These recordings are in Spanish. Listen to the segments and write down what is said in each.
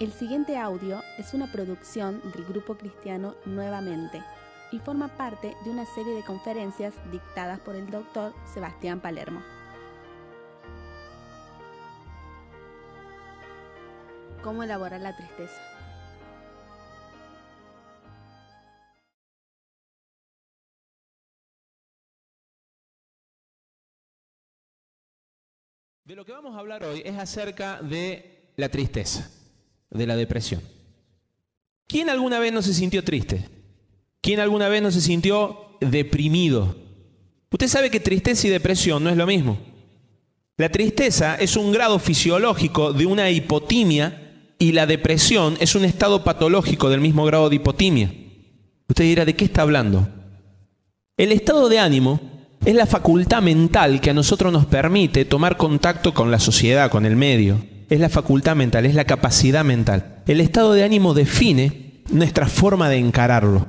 El siguiente audio es una producción del grupo cristiano Nuevamente y forma parte de una serie de conferencias dictadas por el doctor Sebastián Palermo. ¿Cómo elaborar la tristeza? De lo que vamos a hablar hoy es acerca de la tristeza de la depresión. ¿Quién alguna vez no se sintió triste? ¿Quién alguna vez no se sintió deprimido? Usted sabe que tristeza y depresión no es lo mismo. La tristeza es un grado fisiológico de una hipotimia y la depresión es un estado patológico del mismo grado de hipotimia. Usted dirá, ¿de qué está hablando? El estado de ánimo es la facultad mental que a nosotros nos permite tomar contacto con la sociedad, con el medio es la facultad mental, es la capacidad mental. El estado de ánimo define nuestra forma de encararlo.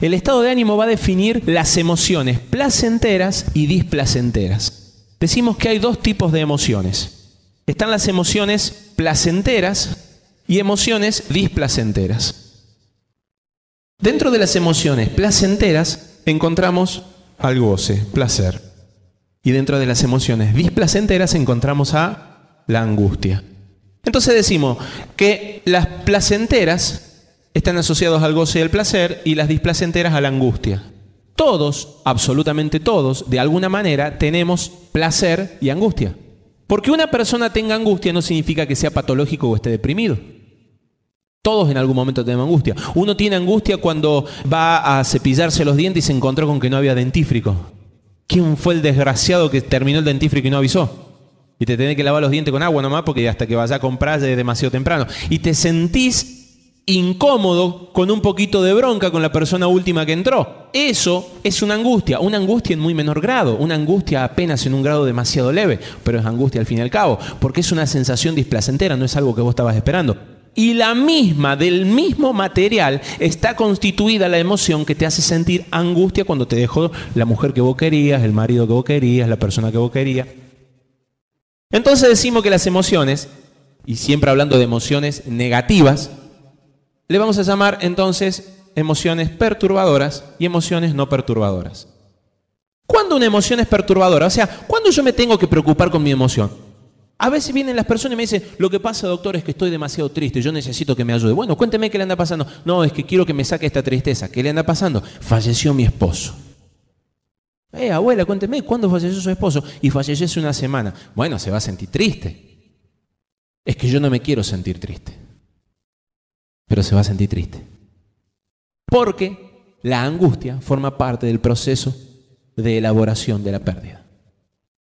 El estado de ánimo va a definir las emociones placenteras y displacenteras. Decimos que hay dos tipos de emociones. Están las emociones placenteras y emociones displacenteras. Dentro de las emociones placenteras encontramos al goce, placer. Y dentro de las emociones displacenteras encontramos a la angustia. Entonces decimos que las placenteras están asociadas al goce y al placer y las displacenteras a la angustia. Todos, absolutamente todos, de alguna manera tenemos placer y angustia. Porque una persona tenga angustia no significa que sea patológico o esté deprimido. Todos en algún momento tenemos angustia. Uno tiene angustia cuando va a cepillarse los dientes y se encontró con que no había dentífrico. ¿Quién fue el desgraciado que terminó el dentífrico y no avisó? Y te tenés que lavar los dientes con agua nomás porque hasta que vayas a comprar es demasiado temprano. Y te sentís incómodo con un poquito de bronca con la persona última que entró. Eso es una angustia, una angustia en muy menor grado, una angustia apenas en un grado demasiado leve, pero es angustia al fin y al cabo, porque es una sensación displacentera, no es algo que vos estabas esperando. Y la misma, del mismo material, está constituida la emoción que te hace sentir angustia cuando te dejó la mujer que vos querías, el marido que vos querías, la persona que vos querías. Entonces decimos que las emociones, y siempre hablando de emociones negativas, le vamos a llamar entonces emociones perturbadoras y emociones no perturbadoras. ¿Cuándo una emoción es perturbadora? O sea, ¿cuándo yo me tengo que preocupar con mi emoción? A veces vienen las personas y me dicen, lo que pasa doctor es que estoy demasiado triste, yo necesito que me ayude. Bueno, cuénteme qué le anda pasando. No, es que quiero que me saque esta tristeza. ¿Qué le anda pasando? Falleció mi esposo. Eh, abuela, cuénteme, ¿cuándo falleció su esposo? Y falleció una semana. Bueno, se va a sentir triste. Es que yo no me quiero sentir triste. Pero se va a sentir triste. Porque la angustia forma parte del proceso de elaboración de la pérdida.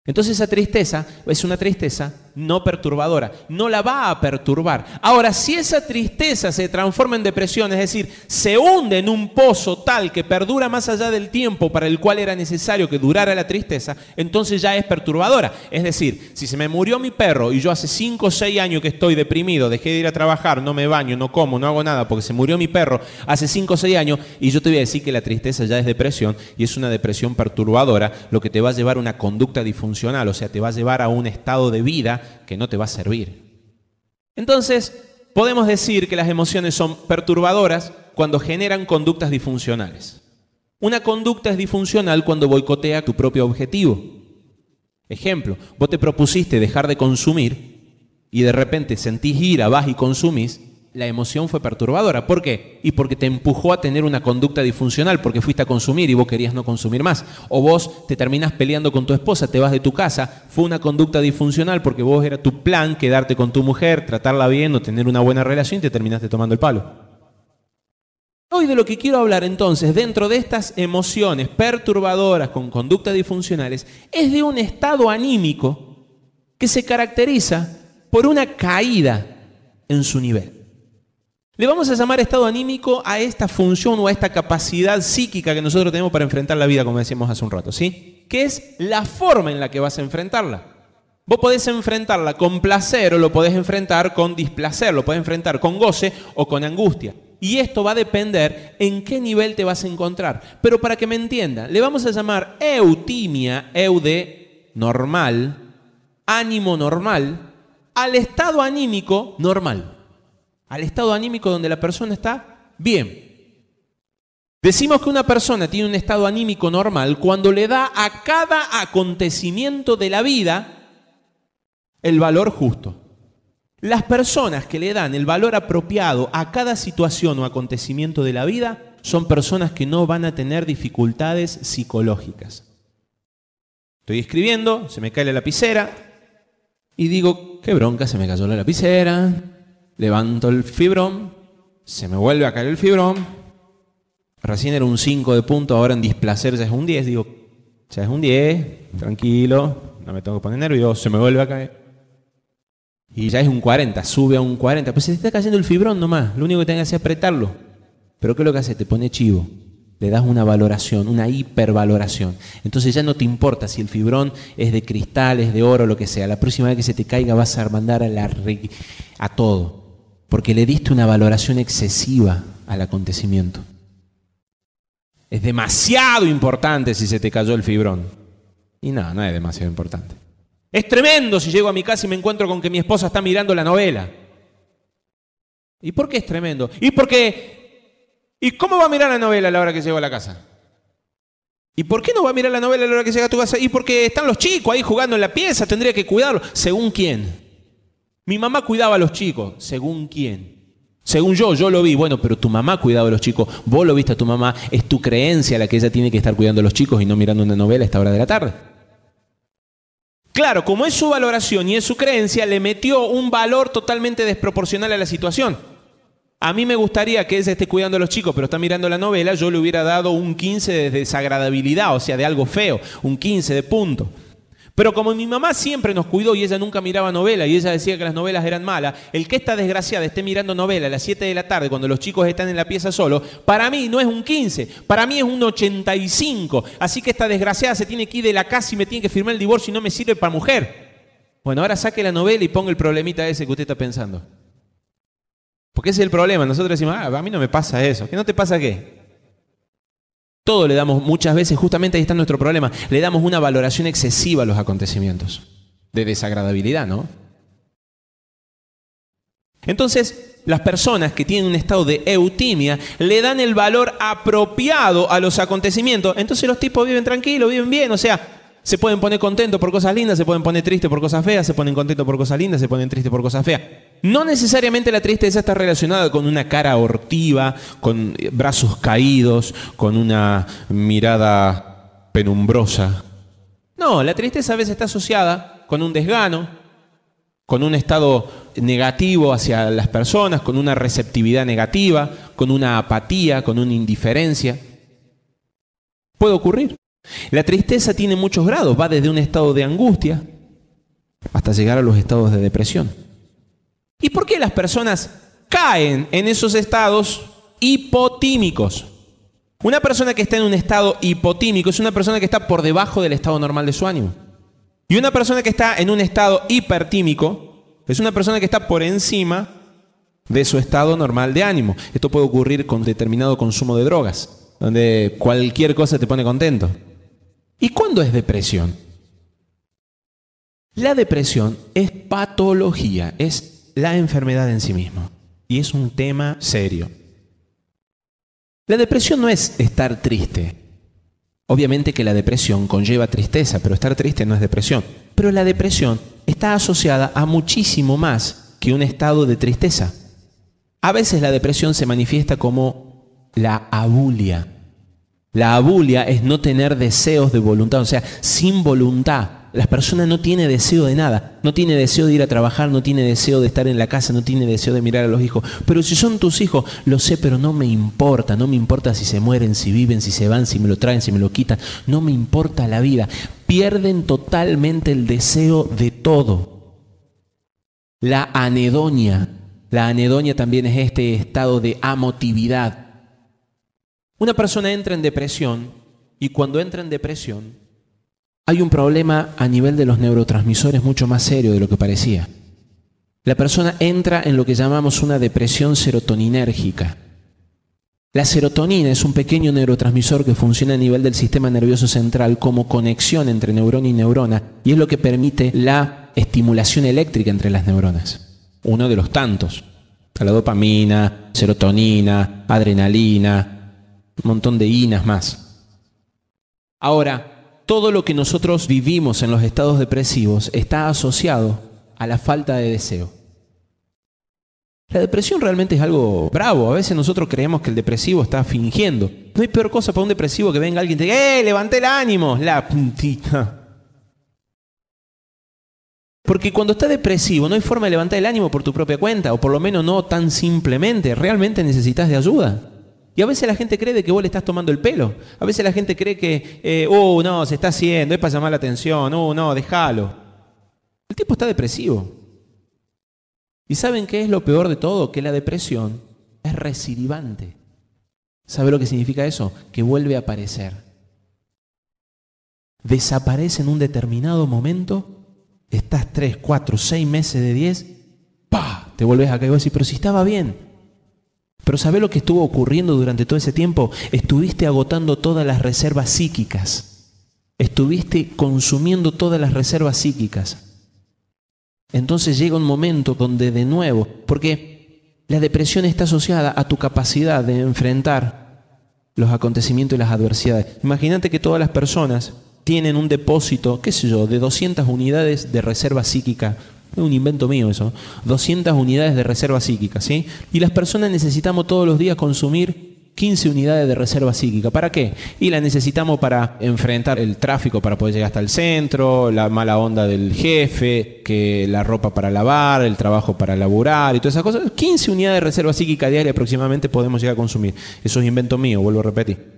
Entonces esa tristeza es una tristeza no perturbadora, no la va a perturbar. Ahora, si esa tristeza se transforma en depresión, es decir, se hunde en un pozo tal que perdura más allá del tiempo para el cual era necesario que durara la tristeza, entonces ya es perturbadora. Es decir, si se me murió mi perro y yo hace 5 o 6 años que estoy deprimido, dejé de ir a trabajar, no me baño, no como, no hago nada porque se murió mi perro hace 5 o 6 años y yo te voy a decir que la tristeza ya es depresión y es una depresión perturbadora, lo que te va a llevar a una conducta disfuncional, o sea, te va a llevar a un estado de vida que no te va a servir. Entonces, podemos decir que las emociones son perturbadoras cuando generan conductas disfuncionales. Una conducta es disfuncional cuando boicotea tu propio objetivo. Ejemplo, vos te propusiste dejar de consumir y de repente sentís ira, vas y consumís, la emoción fue perturbadora. ¿Por qué? Y porque te empujó a tener una conducta disfuncional, porque fuiste a consumir y vos querías no consumir más. O vos te terminas peleando con tu esposa, te vas de tu casa. Fue una conducta disfuncional porque vos era tu plan quedarte con tu mujer, tratarla bien o tener una buena relación y te terminaste tomando el palo. Hoy de lo que quiero hablar entonces, dentro de estas emociones perturbadoras con conductas disfuncionales, es de un estado anímico que se caracteriza por una caída en su nivel. Le vamos a llamar estado anímico a esta función o a esta capacidad psíquica que nosotros tenemos para enfrentar la vida, como decíamos hace un rato, ¿sí? Que es la forma en la que vas a enfrentarla. Vos podés enfrentarla con placer o lo podés enfrentar con displacer, lo podés enfrentar con goce o con angustia. Y esto va a depender en qué nivel te vas a encontrar. Pero para que me entienda, le vamos a llamar eutimia, eu de normal, ánimo normal, al estado anímico normal al estado anímico donde la persona está bien. Decimos que una persona tiene un estado anímico normal cuando le da a cada acontecimiento de la vida el valor justo. Las personas que le dan el valor apropiado a cada situación o acontecimiento de la vida son personas que no van a tener dificultades psicológicas. Estoy escribiendo, se me cae la lapicera y digo, qué bronca, se me cayó la lapicera, levanto el fibrón, se me vuelve a caer el fibrón, recién era un 5 de punto, ahora en displacer ya es un 10, digo, ya es un 10, tranquilo, no me tengo que poner nervioso, se me vuelve a caer. Y ya es un 40, sube a un 40, pues se te está cayendo el fibrón nomás, lo único que tenga que hacer es apretarlo. Pero ¿qué es lo que hace? Te pone chivo le das una valoración, una hipervaloración. Entonces ya no te importa si el fibrón es de cristal, es de oro, lo que sea. La próxima vez que se te caiga vas a mandar a, la, a todo porque le diste una valoración excesiva al acontecimiento. Es demasiado importante si se te cayó el fibrón. Y no, no es demasiado importante. Es tremendo si llego a mi casa y me encuentro con que mi esposa está mirando la novela. ¿Y por qué es tremendo? ¿Y por qué? ¿Y cómo va a mirar la novela a la hora que llego a la casa? ¿Y por qué no va a mirar la novela a la hora que llega a tu casa? Y porque están los chicos ahí jugando en la pieza, tendría que cuidarlo. ¿Según quién? Mi mamá cuidaba a los chicos, según quién. Según yo, yo lo vi. Bueno, pero tu mamá cuidaba a los chicos, vos lo viste a tu mamá, es tu creencia la que ella tiene que estar cuidando a los chicos y no mirando una novela a esta hora de la tarde. Claro, como es su valoración y es su creencia, le metió un valor totalmente desproporcional a la situación. A mí me gustaría que ella esté cuidando a los chicos, pero está mirando la novela, yo le hubiera dado un 15 de desagradabilidad, o sea, de algo feo, un 15 de punto. Pero como mi mamá siempre nos cuidó y ella nunca miraba novela y ella decía que las novelas eran malas, el que esta desgraciada esté mirando novela a las 7 de la tarde cuando los chicos están en la pieza solo, para mí no es un 15, para mí es un 85. Así que esta desgraciada se tiene que ir de la casa y me tiene que firmar el divorcio y no me sirve para mujer. Bueno, ahora saque la novela y ponga el problemita ese que usted está pensando. Porque ese es el problema. Nosotros decimos, ah, a mí no me pasa eso. ¿Qué no te pasa qué? Todo le damos muchas veces, justamente ahí está nuestro problema, le damos una valoración excesiva a los acontecimientos, de desagradabilidad, ¿no? Entonces, las personas que tienen un estado de eutimia le dan el valor apropiado a los acontecimientos. Entonces los tipos viven tranquilos, viven bien, o sea, se pueden poner contentos por cosas lindas, se pueden poner tristes por cosas feas, se ponen contentos por cosas lindas, se ponen tristes por cosas feas. No necesariamente la tristeza está relacionada con una cara hortiva, con brazos caídos, con una mirada penumbrosa. No, la tristeza a veces está asociada con un desgano, con un estado negativo hacia las personas, con una receptividad negativa, con una apatía, con una indiferencia. Puede ocurrir. La tristeza tiene muchos grados, va desde un estado de angustia hasta llegar a los estados de depresión. ¿Y por qué las personas caen en esos estados hipotímicos? Una persona que está en un estado hipotímico es una persona que está por debajo del estado normal de su ánimo. Y una persona que está en un estado hipertímico es una persona que está por encima de su estado normal de ánimo. Esto puede ocurrir con determinado consumo de drogas, donde cualquier cosa te pone contento. ¿Y cuándo es depresión? La depresión es patología, es la enfermedad en sí mismo. Y es un tema serio. La depresión no es estar triste. Obviamente que la depresión conlleva tristeza, pero estar triste no es depresión. Pero la depresión está asociada a muchísimo más que un estado de tristeza. A veces la depresión se manifiesta como la abulia. La abulia es no tener deseos de voluntad, o sea, sin voluntad. Las personas no tiene deseo de nada, no tiene deseo de ir a trabajar, no tiene deseo de estar en la casa, no tiene deseo de mirar a los hijos. Pero si son tus hijos, lo sé, pero no me importa, no me importa si se mueren, si viven, si se van, si me lo traen, si me lo quitan, no me importa la vida. Pierden totalmente el deseo de todo. La anedonia, la anedonia también es este estado de amotividad. Una persona entra en depresión y cuando entra en depresión, hay un problema a nivel de los neurotransmisores mucho más serio de lo que parecía. La persona entra en lo que llamamos una depresión serotoninérgica. La serotonina es un pequeño neurotransmisor que funciona a nivel del sistema nervioso central como conexión entre neurona y neurona y es lo que permite la estimulación eléctrica entre las neuronas. Uno de los tantos. La dopamina, serotonina, adrenalina, un montón de inas más. Ahora, todo lo que nosotros vivimos en los estados depresivos está asociado a la falta de deseo. La depresión realmente es algo bravo. A veces nosotros creemos que el depresivo está fingiendo. No hay peor cosa para un depresivo que venga alguien y te diga, ¡eh, levanté el ánimo! La puntita. Porque cuando está depresivo no hay forma de levantar el ánimo por tu propia cuenta, o por lo menos no tan simplemente. Realmente necesitas de ayuda. Y a veces la gente cree que vos le estás tomando el pelo. A veces la gente cree que, oh, no, se está haciendo, es para llamar la atención, oh, no, déjalo. El tipo está depresivo. ¿Y saben qué es lo peor de todo? Que la depresión es recidivante. ¿Sabe lo que significa eso? Que vuelve a aparecer. Desaparece en un determinado momento, estás tres, cuatro, seis meses de 10, ¡pa! Te vuelves a caer y vos decís, pero si estaba bien, pero ¿sabés lo que estuvo ocurriendo durante todo ese tiempo? Estuviste agotando todas las reservas psíquicas. Estuviste consumiendo todas las reservas psíquicas. Entonces llega un momento donde de nuevo, porque la depresión está asociada a tu capacidad de enfrentar los acontecimientos y las adversidades. Imagínate que todas las personas tienen un depósito, qué sé yo, de 200 unidades de reserva psíquica es un invento mío eso, 200 unidades de reserva psíquica, ¿sí? Y las personas necesitamos todos los días consumir 15 unidades de reserva psíquica. ¿Para qué? Y la necesitamos para enfrentar el tráfico, para poder llegar hasta el centro, la mala onda del jefe, que la ropa para lavar, el trabajo para laburar y todas esas cosas. 15 unidades de reserva psíquica diaria aproximadamente podemos llegar a consumir. Eso es invento mío, vuelvo a repetir.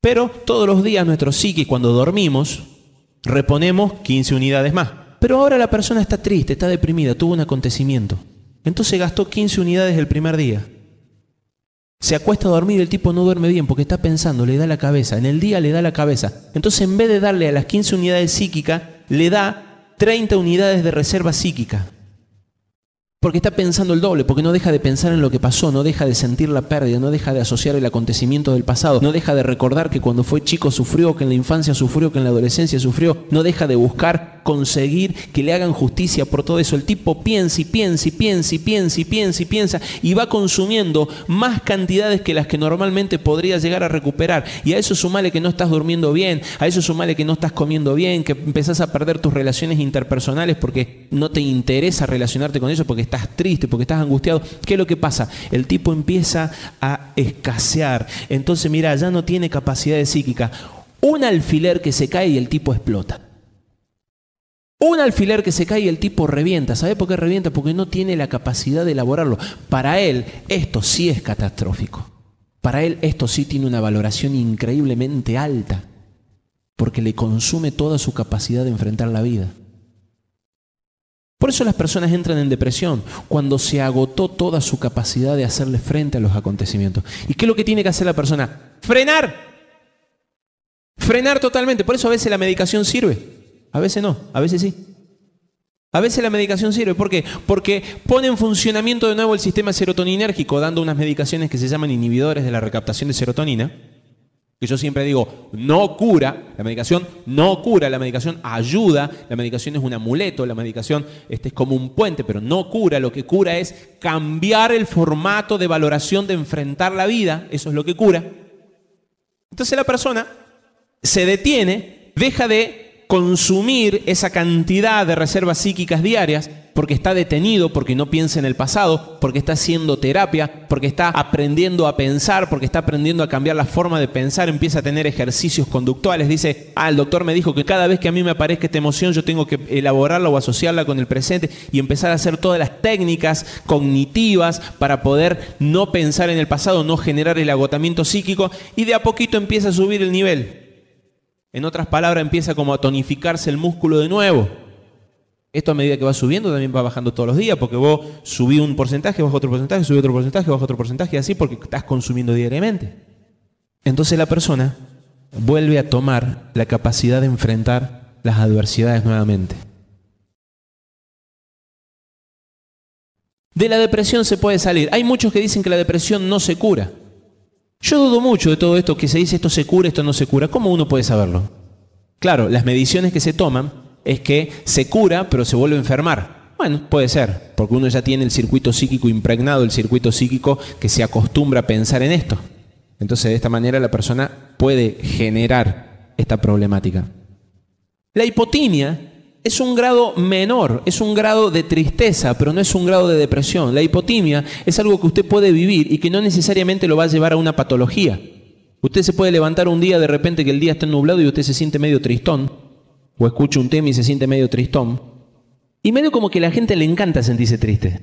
Pero todos los días nuestro psique, cuando dormimos, reponemos 15 unidades más. Pero ahora la persona está triste, está deprimida, tuvo un acontecimiento. Entonces gastó 15 unidades el primer día. Se acuesta a dormir y el tipo no duerme bien porque está pensando, le da la cabeza, en el día le da la cabeza. Entonces en vez de darle a las 15 unidades psíquicas, le da 30 unidades de reserva psíquica. Porque está pensando el doble, porque no deja de pensar en lo que pasó, no deja de sentir la pérdida, no deja de asociar el acontecimiento del pasado, no deja de recordar que cuando fue chico sufrió, que en la infancia sufrió, que en la adolescencia sufrió, no deja de buscar conseguir que le hagan justicia por todo eso. El tipo piensa y piensa y piensa y piensa y piensa y piensa y va consumiendo más cantidades que las que normalmente podría llegar a recuperar. Y a eso sumale que no estás durmiendo bien, a eso sumale que no estás comiendo bien, que empezás a perder tus relaciones interpersonales porque no te interesa relacionarte con eso porque estás triste, porque estás angustiado. ¿Qué es lo que pasa? El tipo empieza a escasear. Entonces, mira, ya no tiene capacidad psíquica. Un alfiler que se cae y el tipo explota. Un alfiler que se cae y el tipo revienta. ¿Sabe por qué revienta? Porque no tiene la capacidad de elaborarlo. Para él, esto sí es catastrófico. Para él, esto sí tiene una valoración increíblemente alta. Porque le consume toda su capacidad de enfrentar la vida. Por eso las personas entran en depresión, cuando se agotó toda su capacidad de hacerle frente a los acontecimientos. ¿Y qué es lo que tiene que hacer la persona? Frenar. Frenar totalmente. Por eso a veces la medicación sirve. A veces no, a veces sí. A veces la medicación sirve. ¿Por qué? Porque pone en funcionamiento de nuevo el sistema serotoninérgico, dando unas medicaciones que se llaman inhibidores de la recaptación de serotonina. Que yo siempre digo, no cura, la medicación no cura, la medicación ayuda, la medicación es un amuleto, la medicación este, es como un puente, pero no cura, lo que cura es cambiar el formato de valoración de enfrentar la vida, eso es lo que cura. Entonces la persona se detiene, deja de consumir esa cantidad de reservas psíquicas diarias porque está detenido, porque no piensa en el pasado, porque está haciendo terapia, porque está aprendiendo a pensar, porque está aprendiendo a cambiar la forma de pensar, empieza a tener ejercicios conductuales, dice, ah, el doctor me dijo que cada vez que a mí me aparezca esta emoción yo tengo que elaborarla o asociarla con el presente y empezar a hacer todas las técnicas cognitivas para poder no pensar en el pasado, no generar el agotamiento psíquico y de a poquito empieza a subir el nivel. En otras palabras, empieza como a tonificarse el músculo de nuevo. Esto a medida que va subiendo también va bajando todos los días, porque vos subís un porcentaje, bajas otro porcentaje, subís otro porcentaje, bajas otro porcentaje, y así porque estás consumiendo diariamente. Entonces la persona vuelve a tomar la capacidad de enfrentar las adversidades nuevamente. De la depresión se puede salir. Hay muchos que dicen que la depresión no se cura. Yo dudo mucho de todo esto que se dice esto se cura, esto no se cura. ¿Cómo uno puede saberlo? Claro, las mediciones que se toman es que se cura pero se vuelve a enfermar. Bueno, puede ser, porque uno ya tiene el circuito psíquico impregnado, el circuito psíquico que se acostumbra a pensar en esto. Entonces, de esta manera la persona puede generar esta problemática. La hipotinia es un grado menor, es un grado de tristeza, pero no es un grado de depresión. La hipotimia es algo que usted puede vivir y que no necesariamente lo va a llevar a una patología. Usted se puede levantar un día de repente que el día está nublado y usted se siente medio tristón, o escucha un tema y se siente medio tristón. Y medio como que a la gente le encanta sentirse triste.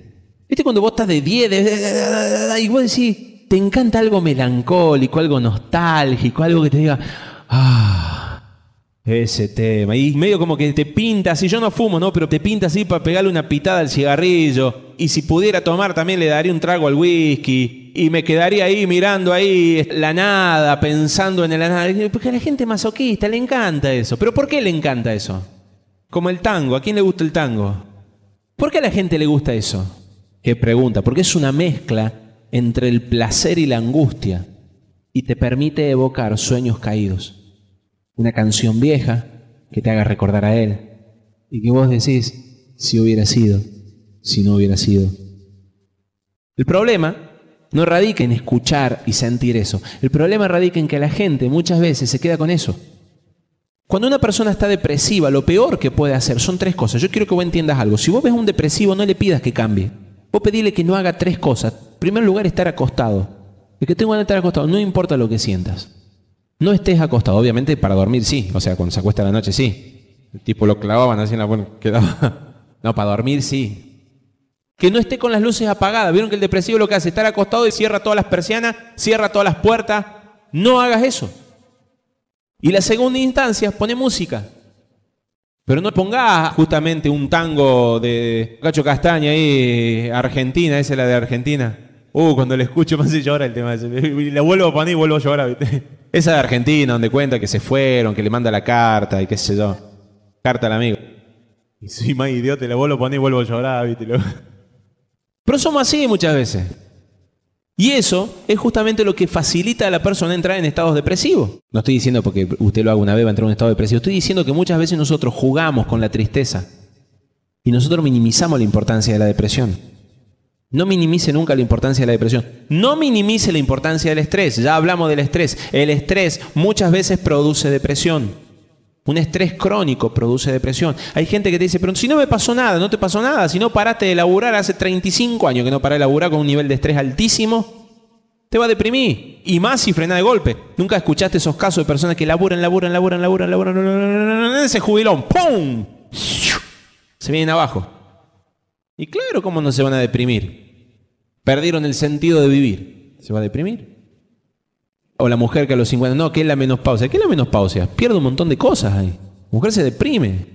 ¿Viste cuando vos estás de 10 de... y vos decís, te encanta algo melancólico, algo nostálgico, algo que te diga, ah, ese tema. Y medio como que te pinta así, yo no fumo, ¿no? Pero te pinta así para pegarle una pitada al cigarrillo. Y si pudiera tomar también le daría un trago al whisky. Y me quedaría ahí mirando ahí la nada, pensando en el nada. Porque a la gente masoquista le encanta eso. ¿Pero por qué le encanta eso? Como el tango. ¿A quién le gusta el tango? ¿Por qué a la gente le gusta eso? Qué pregunta. Porque es una mezcla entre el placer y la angustia. Y te permite evocar sueños caídos una canción vieja que te haga recordar a él y que vos decís si hubiera sido, si no hubiera sido. El problema no radica en escuchar y sentir eso. El problema radica en que la gente muchas veces se queda con eso. Cuando una persona está depresiva, lo peor que puede hacer son tres cosas. Yo quiero que vos entiendas algo. Si vos ves un depresivo, no le pidas que cambie. Vos pedile que no haga tres cosas. En primer lugar, estar acostado. El que tengo que estar acostado, no importa lo que sientas. No estés acostado, obviamente para dormir sí, o sea, cuando se acuesta la noche sí. El tipo lo clavaban así en la bueno, quedaba. No, para dormir sí. Que no esté con las luces apagadas. ¿Vieron que el depresivo lo que hace? Estar acostado y cierra todas las persianas, cierra todas las puertas. No hagas eso. Y la segunda instancia, pone música. Pero no pongas justamente un tango de Cacho Castaña ahí, Argentina, esa es la de Argentina. Uh, cuando le escucho me hace llora el tema ese. la vuelvo a poner y vuelvo a llorar, ¿viste? Esa de Argentina, donde cuenta que se fueron, que le manda la carta y qué sé yo. Carta al amigo. Y soy más idiota, la vuelvo a poner y vuelvo a llorar, ¿viste? Pero somos así muchas veces. Y eso es justamente lo que facilita a la persona entrar en estados depresivos. No estoy diciendo porque usted lo haga una vez va a entrar en un estado depresivo. Estoy diciendo que muchas veces nosotros jugamos con la tristeza y nosotros minimizamos la importancia de la depresión. No minimice nunca la importancia de la depresión. No minimice la importancia del estrés. Ya hablamos del estrés. El estrés muchas veces produce depresión. Un estrés crónico produce depresión. Hay gente que te dice, pero si no me pasó nada, no te pasó nada, si no paraste de laburar hace 35 años que no para de laburar con un nivel de estrés altísimo, te va a deprimir. Y más si frena de golpe. Nunca escuchaste esos casos de personas que laburan, laburan, laburan, laburan, laburan, ese jubilón, ¡pum! Se vienen abajo. Y claro, ¿cómo no se van a deprimir? Perdieron el sentido de vivir. ¿Se va a deprimir? O la mujer que a los 50, no, ¿qué es la menopausia. ¿Qué es la menopausia? Pierde un montón de cosas ahí. La mujer se deprime.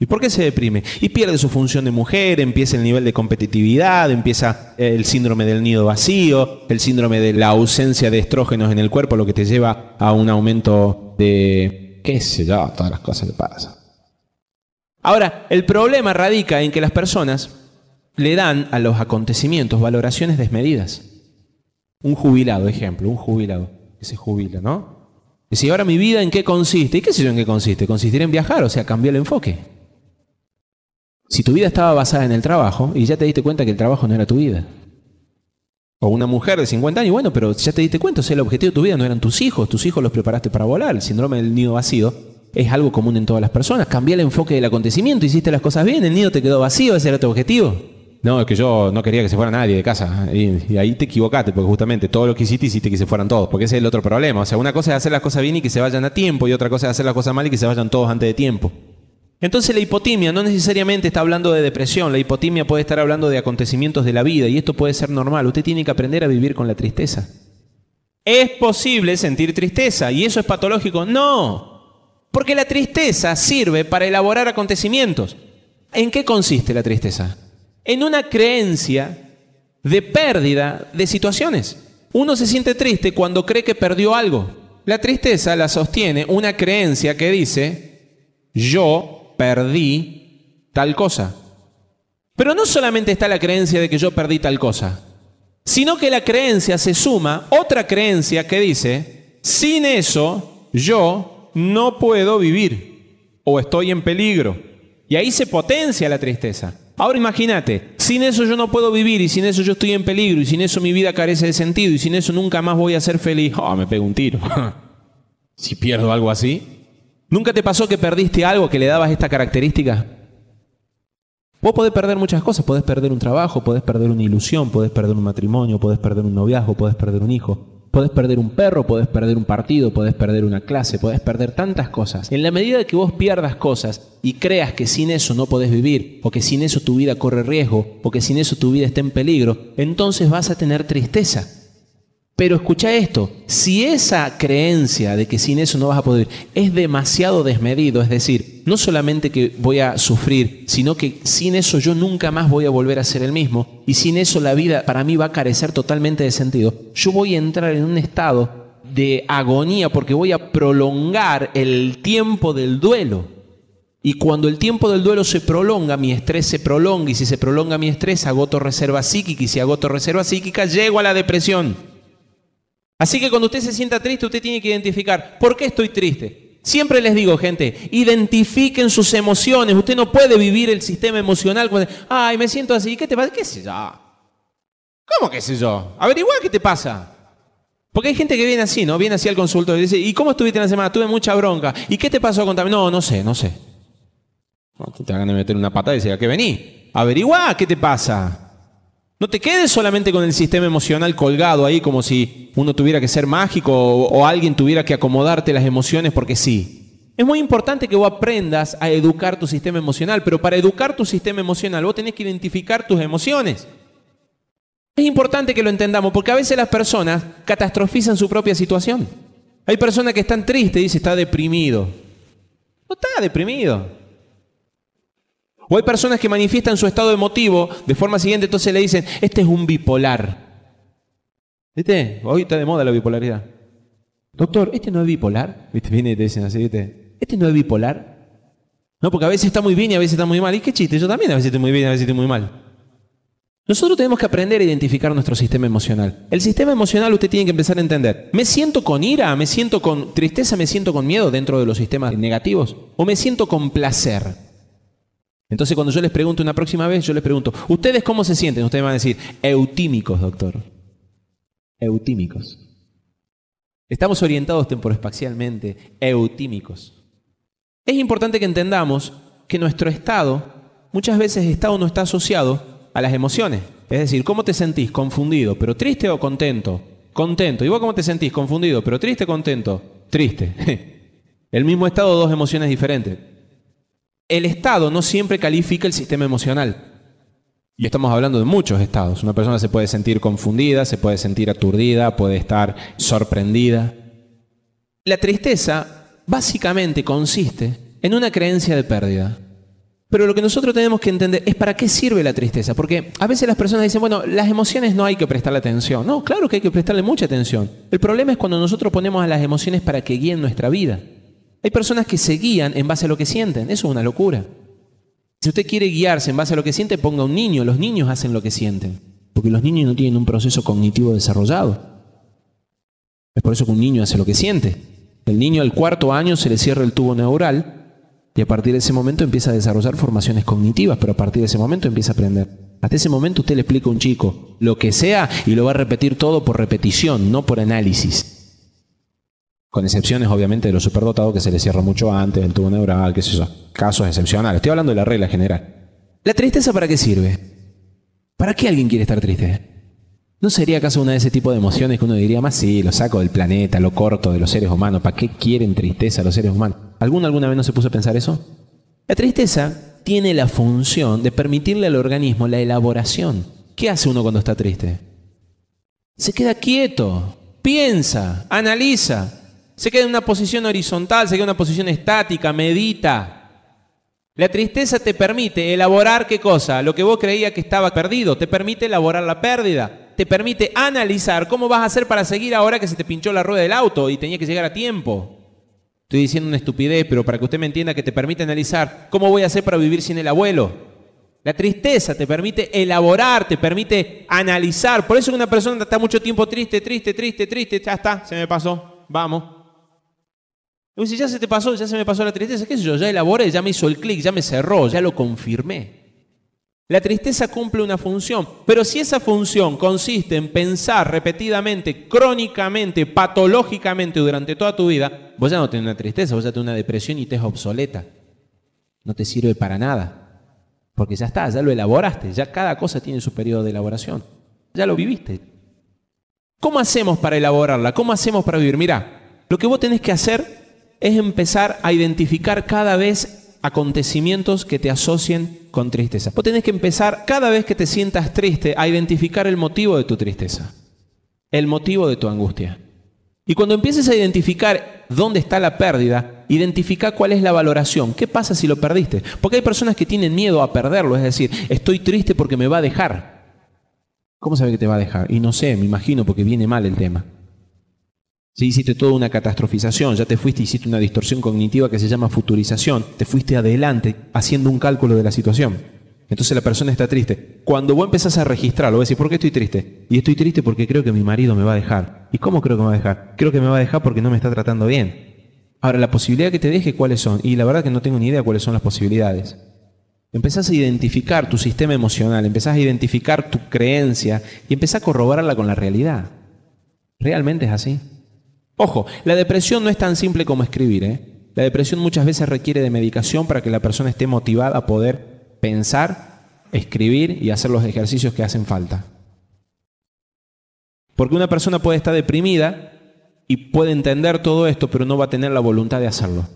¿Y por qué se deprime? Y pierde su función de mujer, empieza el nivel de competitividad, empieza el síndrome del nido vacío, el síndrome de la ausencia de estrógenos en el cuerpo, lo que te lleva a un aumento de, qué sé yo, todas las cosas le pasan. Ahora, el problema radica en que las personas le dan a los acontecimientos valoraciones desmedidas. Un jubilado, ejemplo, un jubilado que se jubila, ¿no? Y si ahora mi vida en qué consiste, ¿y qué sé yo en qué consiste? ¿Consistir en viajar, o sea, cambió el enfoque. Si tu vida estaba basada en el trabajo y ya te diste cuenta que el trabajo no era tu vida. O una mujer de 50 años, bueno, pero ya te diste cuenta, o sea, el objetivo de tu vida no eran tus hijos, tus hijos los preparaste para volar, el síndrome del nido vacío es algo común en todas las personas, cambia el enfoque del acontecimiento, hiciste las cosas bien, el nido te quedó vacío, ese era tu objetivo. No, es que yo no quería que se fuera nadie de casa. Y, ahí te equivocaste, porque justamente todo lo que hiciste, hiciste que se fueran todos. Porque ese es el otro problema. O sea, una cosa es hacer las cosas bien y que se vayan a tiempo, y otra cosa es hacer las cosas mal y que se vayan todos antes de tiempo. Entonces la hipotimia no necesariamente está hablando de depresión, la hipotimia puede estar hablando de acontecimientos de la vida y esto puede ser normal. Usted tiene que aprender a vivir con la tristeza. ¿Es posible sentir tristeza y eso es patológico? No, porque la tristeza sirve para elaborar acontecimientos. ¿En qué consiste la tristeza? en una creencia de pérdida de situaciones. Uno se siente triste cuando cree que perdió algo. La tristeza la sostiene una creencia que dice, yo perdí tal cosa. Pero no solamente está la creencia de que yo perdí tal cosa, sino que la creencia se suma otra creencia que dice, sin eso yo no puedo vivir o estoy en peligro. Y ahí se potencia la tristeza. Ahora imagínate, sin eso yo no puedo vivir y sin eso yo estoy en peligro y sin eso mi vida carece de sentido y sin eso nunca más voy a ser feliz. Ah, oh, me pego un tiro. si pierdo algo así. ¿Nunca te pasó que perdiste algo que le dabas esta característica? Vos podés perder muchas cosas, podés perder un trabajo, podés perder una ilusión, podés perder un matrimonio, podés perder un noviazgo, podés perder un hijo. Podés perder un perro, podés perder un partido, podés perder una clase, podés perder tantas cosas. En la medida que vos pierdas cosas y creas que sin eso no podés vivir, o que sin eso tu vida corre riesgo, o que sin eso tu vida está en peligro, entonces vas a tener tristeza. Pero escucha esto, si esa creencia de que sin eso no vas a poder es demasiado desmedido, es decir, no solamente que voy a sufrir, sino que sin eso yo nunca más voy a volver a ser el mismo, y sin eso la vida para mí va a carecer totalmente de sentido, yo voy a entrar en un estado de agonía porque voy a prolongar el tiempo del duelo. Y cuando el tiempo del duelo se prolonga, mi estrés se prolonga, y si se prolonga mi estrés, agoto reserva psíquica, y si agoto reserva psíquica, llego a la depresión. Así que cuando usted se sienta triste, usted tiene que identificar, ¿por qué estoy triste? Siempre les digo, gente, identifiquen sus emociones. Usted no puede vivir el sistema emocional cuando, ay, me siento así, ¿qué te pasa? ¿Qué sé yo? ¿Cómo qué sé yo? Averigua qué te pasa. Porque hay gente que viene así, ¿no? Viene así al consultorio y dice, ¿y cómo estuviste en la semana? Tuve mucha bronca. ¿Y qué te pasó con No, no sé, no sé. No, te van a meter una patada y decir, ¿a qué vení? Averigua qué te pasa. No te quedes solamente con el sistema emocional colgado ahí como si uno tuviera que ser mágico o, alguien tuviera que acomodarte las emociones porque sí. Es muy importante que vos aprendas a educar tu sistema emocional, pero para educar tu sistema emocional vos tenés que identificar tus emociones. Es importante que lo entendamos porque a veces las personas catastrofizan su propia situación. Hay personas que están tristes y dicen está deprimido. No está deprimido. O hay personas que manifiestan su estado emotivo de forma siguiente, entonces le dicen, este es un bipolar. ¿Viste? Hoy está de moda la bipolaridad. Doctor, ¿este no es bipolar? ¿Viste? Viene y te dicen así, ¿viste? ¿Este no es bipolar? No, porque a veces está muy bien y a veces está muy mal. ¿Y qué chiste? Yo también a veces estoy muy bien y a veces estoy muy mal. Nosotros tenemos que aprender a identificar nuestro sistema emocional. El sistema emocional usted tiene que empezar a entender. ¿Me siento con ira? ¿Me siento con tristeza? ¿Me siento con miedo dentro de los sistemas negativos? ¿O me siento con placer? Entonces cuando yo les pregunto una próxima vez, yo les pregunto, ¿ustedes cómo se sienten? Ustedes van a decir, eutímicos, doctor. Eutímicos. Estamos orientados temporospacialmente. eutímicos. Es importante que entendamos que nuestro estado, muchas veces estado no está asociado a las emociones. Es decir, ¿cómo te sentís? Confundido, pero triste o contento. Contento. ¿Y vos cómo te sentís? Confundido, pero triste, contento. Triste. El mismo estado, dos emociones diferentes el Estado no siempre califica el sistema emocional. Y estamos hablando de muchos estados. Una persona se puede sentir confundida, se puede sentir aturdida, puede estar sorprendida. La tristeza básicamente consiste en una creencia de pérdida. Pero lo que nosotros tenemos que entender es para qué sirve la tristeza. Porque a veces las personas dicen, bueno, las emociones no hay que prestarle atención. No, claro que hay que prestarle mucha atención. El problema es cuando nosotros ponemos a las emociones para que guíen nuestra vida. Hay personas que se guían en base a lo que sienten. Eso es una locura. Si usted quiere guiarse en base a lo que siente, ponga un niño. Los niños hacen lo que sienten. Porque los niños no tienen un proceso cognitivo desarrollado. Es por eso que un niño hace lo que siente. El niño al cuarto año se le cierra el tubo neural y a partir de ese momento empieza a desarrollar formaciones cognitivas, pero a partir de ese momento empieza a aprender. Hasta ese momento usted le explica a un chico lo que sea y lo va a repetir todo por repetición, no por análisis con excepciones obviamente de los superdotados que se les cierra mucho antes, el tubo neural, qué sé yo, casos excepcionales. Estoy hablando de la regla general. ¿La tristeza para qué sirve? ¿Para qué alguien quiere estar triste? ¿No sería acaso una de ese tipo de emociones que uno diría más sí, lo saco del planeta, lo corto de los seres humanos, ¿para qué quieren tristeza los seres humanos? ¿Alguno alguna vez no se puso a pensar eso? La tristeza tiene la función de permitirle al organismo la elaboración. ¿Qué hace uno cuando está triste? Se queda quieto, piensa, analiza, se queda en una posición horizontal, se queda en una posición estática, medita. La tristeza te permite elaborar qué cosa, lo que vos creías que estaba perdido, te permite elaborar la pérdida, te permite analizar cómo vas a hacer para seguir ahora que se te pinchó la rueda del auto y tenía que llegar a tiempo. Estoy diciendo una estupidez, pero para que usted me entienda que te permite analizar cómo voy a hacer para vivir sin el abuelo. La tristeza te permite elaborar, te permite analizar. Por eso una persona está mucho tiempo triste, triste, triste, triste, ya está, se me pasó, vamos. Y ya se te pasó, ya se me pasó la tristeza, qué sé yo, ya elaboré, ya me hizo el clic, ya me cerró, ya lo confirmé. La tristeza cumple una función, pero si esa función consiste en pensar repetidamente, crónicamente, patológicamente durante toda tu vida, vos ya no tenés una tristeza, vos ya tenés una depresión y te es obsoleta. No te sirve para nada, porque ya está, ya lo elaboraste, ya cada cosa tiene su periodo de elaboración, ya lo viviste. ¿Cómo hacemos para elaborarla? ¿Cómo hacemos para vivir? Mirá, lo que vos tenés que hacer es empezar a identificar cada vez acontecimientos que te asocien con tristeza. Vos tenés que empezar cada vez que te sientas triste a identificar el motivo de tu tristeza, el motivo de tu angustia. Y cuando empieces a identificar dónde está la pérdida, identifica cuál es la valoración. ¿Qué pasa si lo perdiste? Porque hay personas que tienen miedo a perderlo, es decir, estoy triste porque me va a dejar. ¿Cómo sabe que te va a dejar? Y no sé, me imagino porque viene mal el tema. Si hiciste toda una catastrofización, ya te fuiste, hiciste una distorsión cognitiva que se llama futurización, te fuiste adelante haciendo un cálculo de la situación. Entonces la persona está triste. Cuando vos empezás a registrarlo, decís, ¿por qué estoy triste? Y estoy triste porque creo que mi marido me va a dejar. ¿Y cómo creo que me va a dejar? Creo que me va a dejar porque no me está tratando bien. Ahora, la posibilidad que te deje, ¿cuáles son? Y la verdad que no tengo ni idea cuáles son las posibilidades. Empezás a identificar tu sistema emocional, empezás a identificar tu creencia y empezás a corroborarla con la realidad. ¿Realmente es así? Ojo, la depresión no es tan simple como escribir. ¿eh? La depresión muchas veces requiere de medicación para que la persona esté motivada a poder pensar, escribir y hacer los ejercicios que hacen falta. Porque una persona puede estar deprimida y puede entender todo esto, pero no va a tener la voluntad de hacerlo.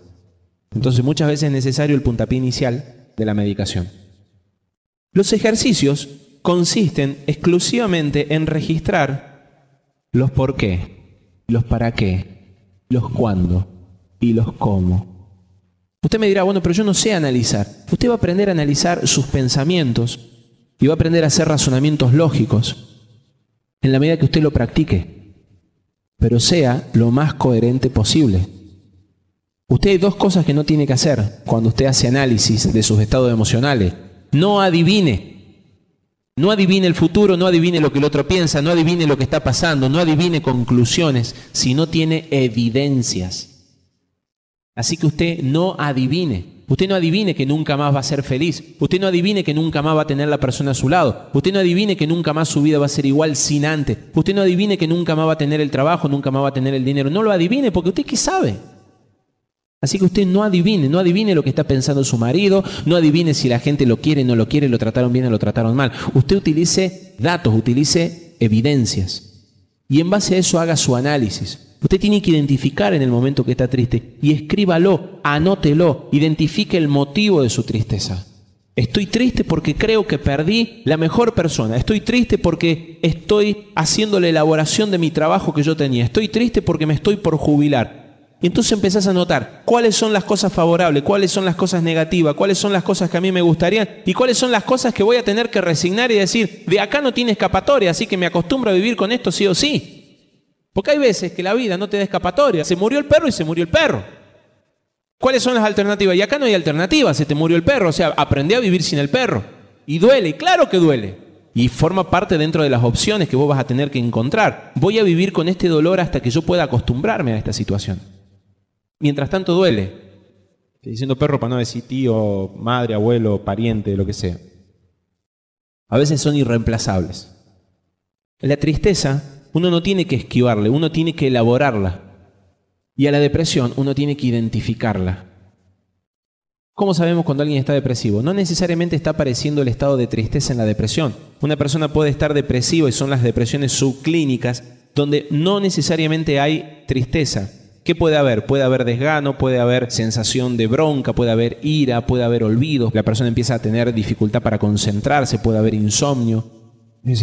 Entonces muchas veces es necesario el puntapié inicial de la medicación. Los ejercicios consisten exclusivamente en registrar los por qué los para qué, los cuándo y los cómo. Usted me dirá, bueno, pero yo no sé analizar. Usted va a aprender a analizar sus pensamientos y va a aprender a hacer razonamientos lógicos en la medida que usted lo practique, pero sea lo más coherente posible. Usted hay dos cosas que no tiene que hacer cuando usted hace análisis de sus estados emocionales. No adivine. No adivine el futuro, no adivine lo que el otro piensa, no adivine lo que está pasando, no adivine conclusiones, si no tiene evidencias. Así que usted no adivine. Usted no adivine que nunca más va a ser feliz. Usted no adivine que nunca más va a tener la persona a su lado. Usted no adivine que nunca más su vida va a ser igual sin antes. Usted no adivine que nunca más va a tener el trabajo, nunca más va a tener el dinero. No lo adivine porque usted qué sabe. Así que usted no adivine, no adivine lo que está pensando su marido, no adivine si la gente lo quiere, o no lo quiere, lo trataron bien o lo trataron mal. Usted utilice datos, utilice evidencias. Y en base a eso haga su análisis. Usted tiene que identificar en el momento que está triste y escríbalo, anótelo, identifique el motivo de su tristeza. Estoy triste porque creo que perdí la mejor persona. Estoy triste porque estoy haciendo la elaboración de mi trabajo que yo tenía. Estoy triste porque me estoy por jubilar. Y entonces empezás a notar cuáles son las cosas favorables, cuáles son las cosas negativas, cuáles son las cosas que a mí me gustarían y cuáles son las cosas que voy a tener que resignar y decir, de acá no tiene escapatoria, así que me acostumbro a vivir con esto sí o sí. Porque hay veces que la vida no te da escapatoria. Se murió el perro y se murió el perro. ¿Cuáles son las alternativas? Y acá no hay alternativa, se te murió el perro, o sea, aprendí a vivir sin el perro. Y duele, claro que duele. Y forma parte dentro de las opciones que vos vas a tener que encontrar. Voy a vivir con este dolor hasta que yo pueda acostumbrarme a esta situación. Mientras tanto duele. Estoy diciendo perro para no decir tío, madre, abuelo, pariente, lo que sea. A veces son irreemplazables. La tristeza uno no tiene que esquivarle, uno tiene que elaborarla. Y a la depresión uno tiene que identificarla. ¿Cómo sabemos cuando alguien está depresivo? No necesariamente está apareciendo el estado de tristeza en la depresión. Una persona puede estar depresiva y son las depresiones subclínicas donde no necesariamente hay tristeza. ¿Qué puede haber? Puede haber desgano, puede haber sensación de bronca, puede haber ira, puede haber olvido. La persona empieza a tener dificultad para concentrarse, puede haber insomnio.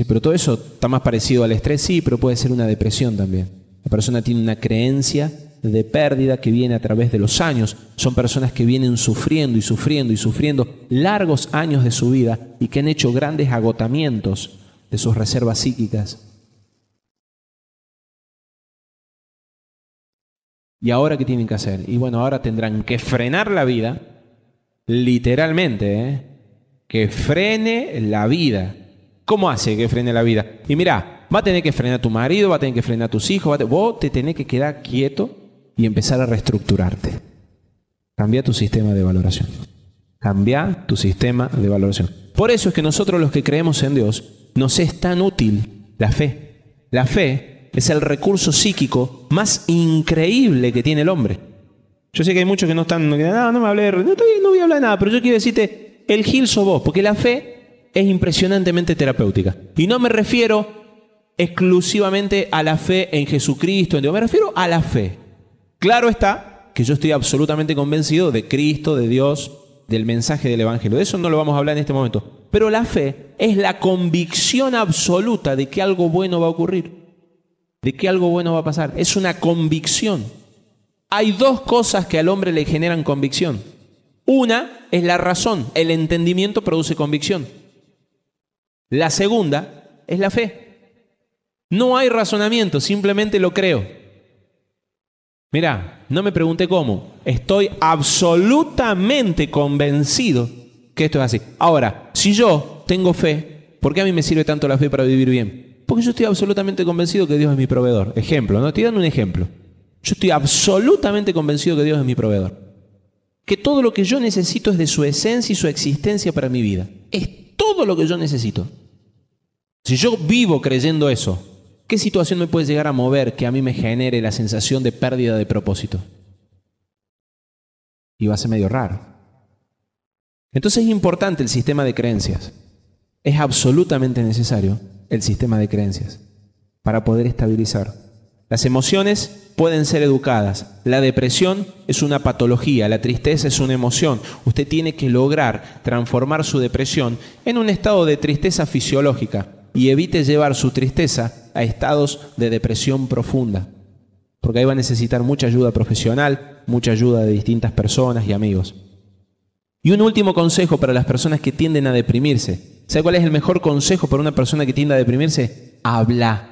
pero todo eso está más parecido al estrés, sí, pero puede ser una depresión también. La persona tiene una creencia de pérdida que viene a través de los años. Son personas que vienen sufriendo y sufriendo y sufriendo largos años de su vida y que han hecho grandes agotamientos de sus reservas psíquicas ¿Y ahora qué tienen que hacer? Y bueno, ahora tendrán que frenar la vida, literalmente, ¿eh? que frene la vida. ¿Cómo hace que frene la vida? Y mira, va a tener que frenar a tu marido, va a tener que frenar a tus hijos, vos te tenés que quedar quieto y empezar a reestructurarte. Cambia tu sistema de valoración. Cambia tu sistema de valoración. Por eso es que nosotros los que creemos en Dios, nos es tan útil la fe. La fe es el recurso psíquico más increíble que tiene el hombre. Yo sé que hay muchos que no están, no, ah, me hablé, no, voy a hablar de nada, pero yo quiero decirte, el Gil vos, porque la fe es impresionantemente terapéutica. Y no me refiero exclusivamente a la fe en Jesucristo, en Dios, me refiero a la fe. Claro está que yo estoy absolutamente convencido de Cristo, de Dios, del mensaje del Evangelio. De eso no lo vamos a hablar en este momento. Pero la fe es la convicción absoluta de que algo bueno va a ocurrir de que algo bueno va a pasar. Es una convicción. Hay dos cosas que al hombre le generan convicción. Una es la razón, el entendimiento produce convicción. La segunda es la fe. No hay razonamiento, simplemente lo creo. Mirá, no me pregunte cómo. Estoy absolutamente convencido que esto es así. Ahora, si yo tengo fe, ¿por qué a mí me sirve tanto la fe para vivir bien? Porque yo estoy absolutamente convencido que Dios es mi proveedor. Ejemplo, ¿no? Estoy dando un ejemplo. Yo estoy absolutamente convencido que Dios es mi proveedor. Que todo lo que yo necesito es de su esencia y su existencia para mi vida. Es todo lo que yo necesito. Si yo vivo creyendo eso, ¿qué situación me puede llegar a mover que a mí me genere la sensación de pérdida de propósito? Y va a ser medio raro. Entonces es importante el sistema de creencias. Es absolutamente necesario el sistema de creencias para poder estabilizar. Las emociones pueden ser educadas. La depresión es una patología, la tristeza es una emoción. Usted tiene que lograr transformar su depresión en un estado de tristeza fisiológica y evite llevar su tristeza a estados de depresión profunda, porque ahí va a necesitar mucha ayuda profesional, mucha ayuda de distintas personas y amigos. Y un último consejo para las personas que tienden a deprimirse, ¿Sabe cuál es el mejor consejo para una persona que tienda a deprimirse? Habla.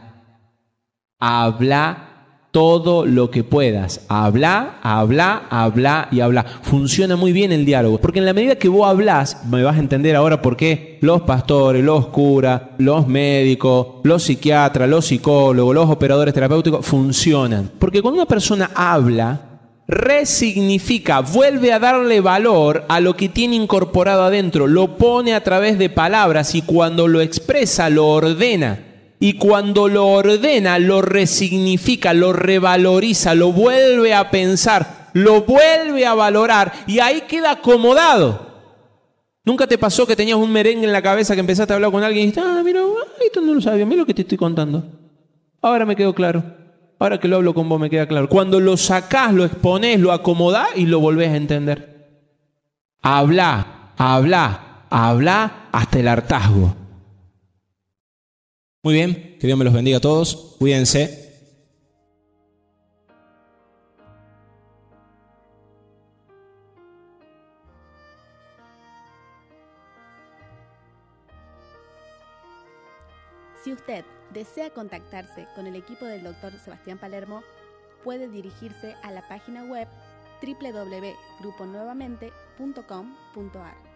Habla todo lo que puedas. Habla, habla, habla y habla. Funciona muy bien el diálogo. Porque en la medida que vos hablas, me vas a entender ahora por qué los pastores, los curas, los médicos, los psiquiatras, los psicólogos, los operadores terapéuticos funcionan. Porque cuando una persona habla, resignifica, vuelve a darle valor a lo que tiene incorporado adentro, lo pone a través de palabras y cuando lo expresa lo ordena. Y cuando lo ordena, lo resignifica, lo revaloriza, lo vuelve a pensar, lo vuelve a valorar y ahí queda acomodado. ¿Nunca te pasó que tenías un merengue en la cabeza que empezaste a hablar con alguien y dijiste, ah, mira, esto no lo sabía, mira lo que te estoy contando. Ahora me quedó claro. Ahora que lo hablo con vos me queda claro. Cuando lo sacás, lo exponés, lo acomodás y lo volvés a entender. Habla, habla, habla hasta el hartazgo. Muy bien, que Dios me los bendiga a todos. Cuídense. Si usted desea contactarse con el equipo del doctor Sebastián Palermo, puede dirigirse a la página web www.gruponuevamente.com.ar.